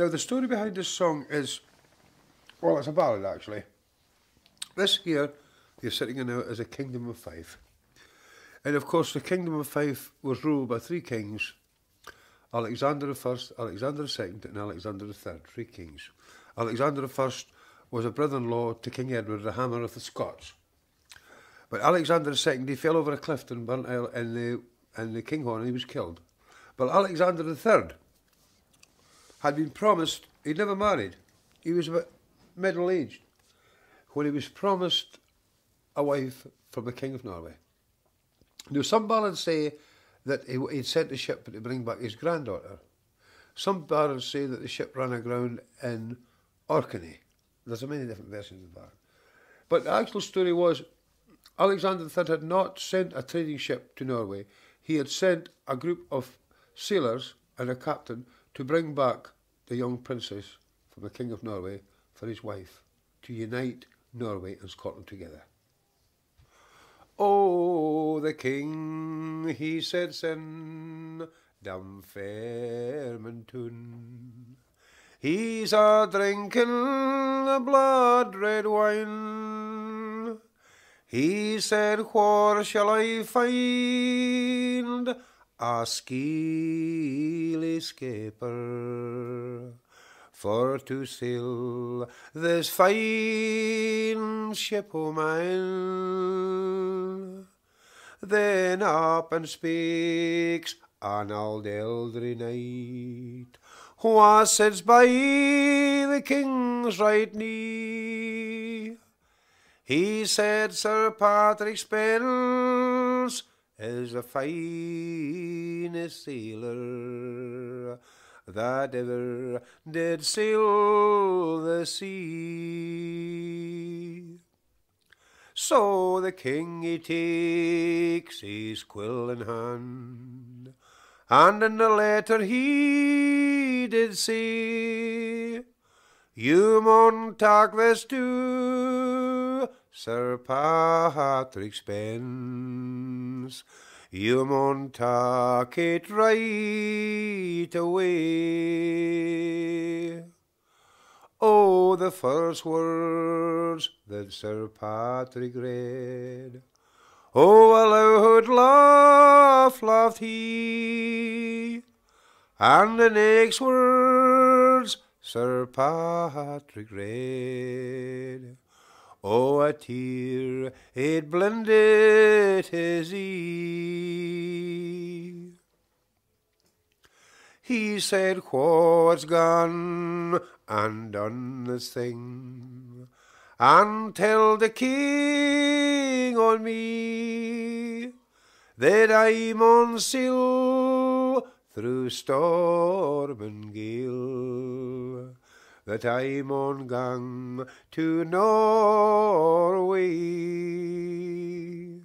Now, the story behind this song is, well, it's a ballad actually. This year, you're sitting in now as a kingdom of five. And of course, the kingdom of five was ruled by three kings Alexander I, Alexander II, and Alexander III, three kings. Alexander I was a brother in law to King Edward, the Hammer of the Scots. But Alexander II, he fell over a cliff and burnt in the, in the Kinghorn and he was killed. But Alexander III, had been promised, he'd never married. He was about middle aged when he was promised a wife from the King of Norway. Now, some ballads say that he, would sent a ship to bring back his granddaughter. Some ballads say that the ship ran aground in Orkney. There's many different versions of that. But the actual story was Alexander III had not sent a trading ship to Norway. He had sent a group of sailors and a captain to bring back the young princess from the King of Norway for his wife to unite Norway and Scotland together. Oh, the king, he said, "Send dum He's a drinking the blood red wine. He said, Where shall I find skipper, For to sail this fine ship o' mine, then up and speaks an old elderly knight, who sits by the king's right knee. He said, Sir Patrick Spence, is the finest sailor that ever did sail the sea. So the king he takes his quill in hand, and in the letter he did say, You mun tak this to Sir Patrick Spence. You mun tak it right away. Oh, the first words that Sir Patrick read. Oh, a loud laugh laughed he, and the next words Sir Patrick read. Oh, a tear, it blended his ear. He said, What's gone and done this thing, and tell the king on me that I'm on seal through storm and gale that I'm on gang to Norway.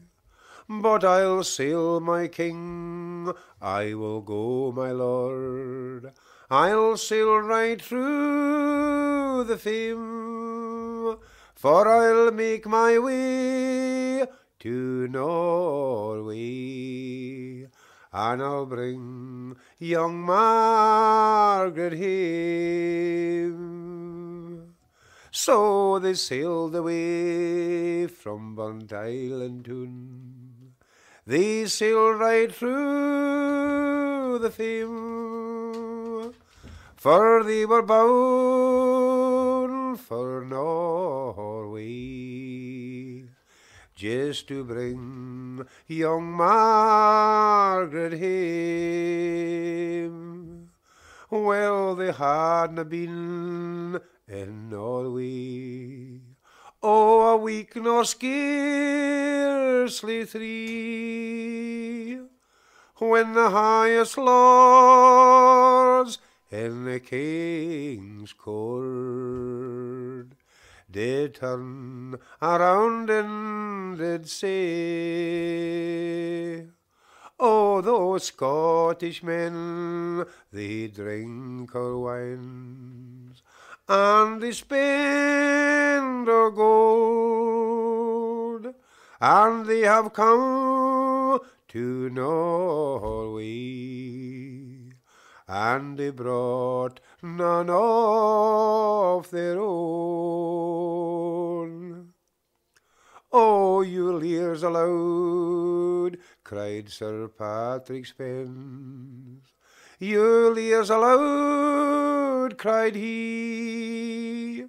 But I'll sail, my king, I will go, my lord, I'll sail right through the Fame, for I'll make my way to Norway and I'll bring young Margaret home. So they sailed away from Burnt Island Toon. They sailed right through the Fame, for they were bound for Norway just to bring young Margaret home. Well, they hadna been in Norway. Oh, a week nor scarcely three, when the highest lords in the king's court they turn around and they say, Oh, those Scottish men, they drink our wines and they spend our gold, and they have come to Norway, and they brought none of aloud, cried Sir Patrick Spens. Your ears aloud, cried he.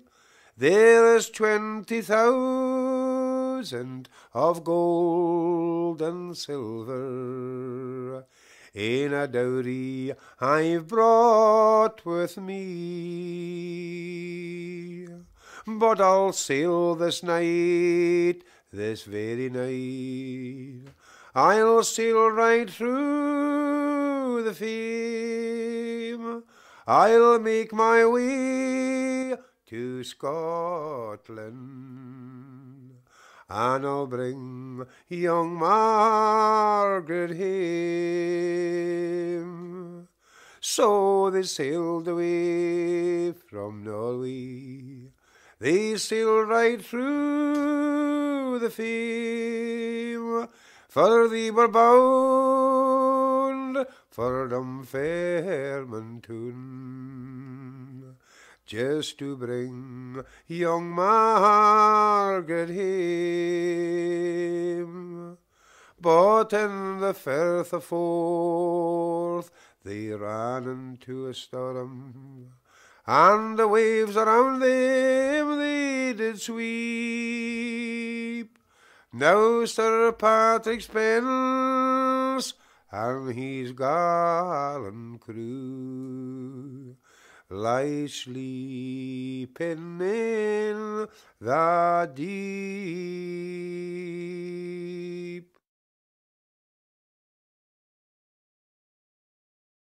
There is twenty thousand of gold and silver. In a dowry I've brought with me. But I'll sail this night this very night. I'll sail right through the fame. I'll make my way to Scotland. And I'll bring young Margaret home. So they sailed away from Norway. They sailed right through the fame for thee were bound for Dunfermline just to bring young Margaret home. But in the firth of forth they ran into a storm, and the waves around them they did sweep. Now Sir Patrick Spence and his gallant crew lie sleeping in the deep.